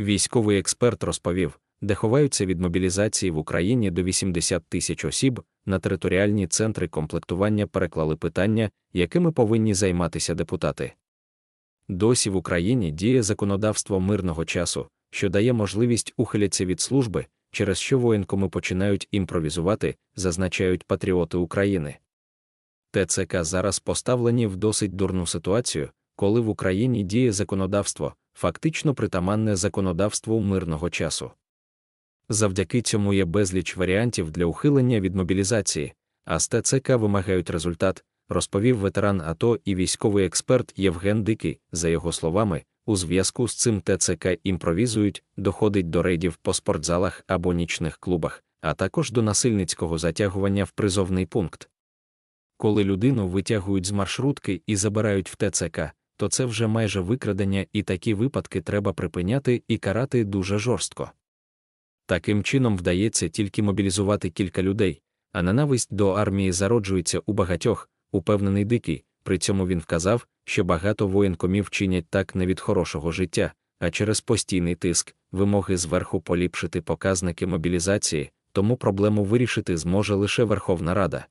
Військовий експерт розповів, де ховаються від мобілізації в Україні до 80 тисяч осіб, на територіальні центри комплектування переклали питання, якими повинні займатися депутати. Досі в Україні діє законодавство мирного часу, що дає можливість ухилятися від служби, через що воєнкоми починають імпровізувати, зазначають патріоти України. ТЦК зараз поставлені в досить дурну ситуацію, коли в Україні діє законодавство фактично притаманне законодавству мирного часу. Завдяки цьому є безліч варіантів для ухилення від мобілізації, а з ТЦК вимагають результат, розповів ветеран АТО і військовий експерт Євген Дикий, за його словами, у зв'язку з цим ТЦК імпровізують, доходить до рейдів по спортзалах або нічних клубах, а також до насильницького затягування в призовний пункт. Коли людину витягують з маршрутки і забирають в ТЦК, то це вже майже викрадення, і такі випадки треба припиняти і карати дуже жорстко. Таким чином вдається тільки мобілізувати кілька людей, а ненависть до армії зароджується у багатьох, упевнений дикий. При цьому він вказав, що багато воєнкомів чинять так не від хорошого життя, а через постійний тиск, вимоги зверху поліпшити показники мобілізації, тому проблему вирішити зможе лише Верховна Рада.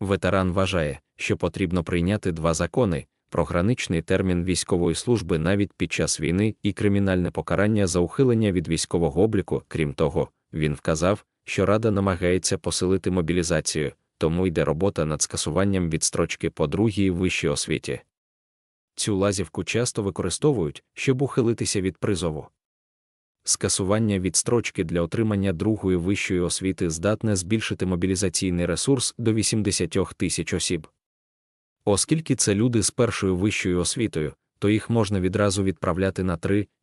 Ветеран вважає, що потрібно прийняти два закони, про граничний термін військової служби навіть під час війни і кримінальне покарання за ухилення від військового обліку. Крім того, він вказав, що Рада намагається посилити мобілізацію, тому йде робота над скасуванням відстрочки по другій вищій освіті. Цю лазівку часто використовують, щоб ухилитися від призову. Скасування відстрочки для отримання другої вищої освіти здатне збільшити мобілізаційний ресурс до 80 тисяч осіб. Оскільки це люди з першою вищою освітою, то їх можна відразу відправляти на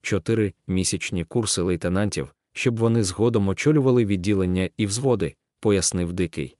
3-4 місячні курси лейтенантів, щоб вони згодом очолювали відділення і взводи, пояснив Дикий.